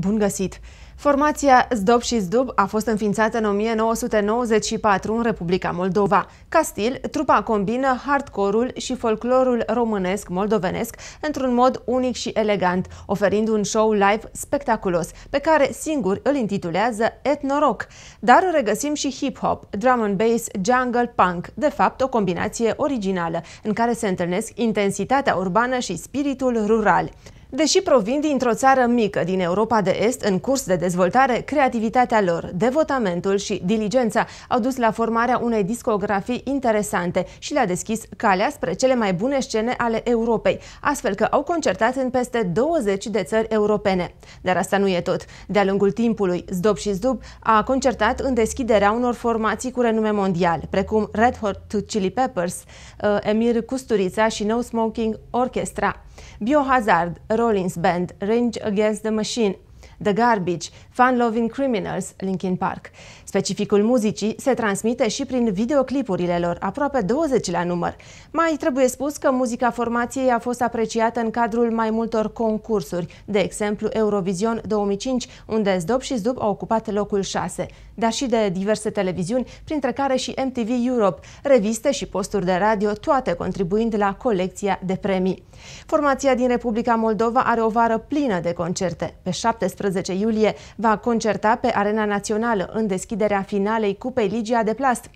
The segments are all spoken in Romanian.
Bun găsit! Formația Zdob și Zdub a fost înființată în 1994 în Republica Moldova. Ca stil, trupa combină hardcore-ul și folclorul românesc-moldovenesc într-un mod unic și elegant, oferind un show live spectaculos, pe care singur îl intitulează Etnorock. Dar regăsim și hip-hop, drum and bass, jungle, punk, de fapt o combinație originală, în care se întâlnesc intensitatea urbană și spiritul rural. Deși provin dintr-o țară mică din Europa de Est, în curs de dezvoltare, creativitatea lor, devotamentul și diligența au dus la formarea unei discografii interesante și le-a deschis calea spre cele mai bune scene ale Europei, astfel că au concertat în peste 20 de țări europene. Dar asta nu e tot. De-a lungul timpului, Zdob și Zdub a concertat în deschiderea unor formații cu renume mondial, precum Red Hot Chili Peppers, uh, Emir Custurița și No Smoking Orchestra. Biohazard, Rollins Band, Rage Against the Machine, The Garbage, Fun-Loving Criminals, Linkin Park. Specificul muzicii se transmite și prin videoclipurile lor, aproape 20 la număr. Mai trebuie spus că muzica formației a fost apreciată în cadrul mai multor concursuri, de exemplu Eurovision 2005, unde Zdob și Zdub au ocupat locul 6, dar și de diverse televiziuni, printre care și MTV Europe, reviste și posturi de radio, toate contribuind la colecția de premii. Formația din Republica Moldova are o vară plină de concerte. Pe 17 14 iulie va concerta pe Arena Națională în deschiderea finalei Cupei Ligia de Plast.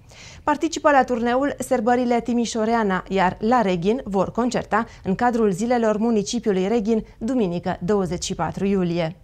Participă la turneul Serbările Timișoreana, iar la Reghin vor concerta în cadrul zilelor municipiului Reghin, duminică 24 iulie.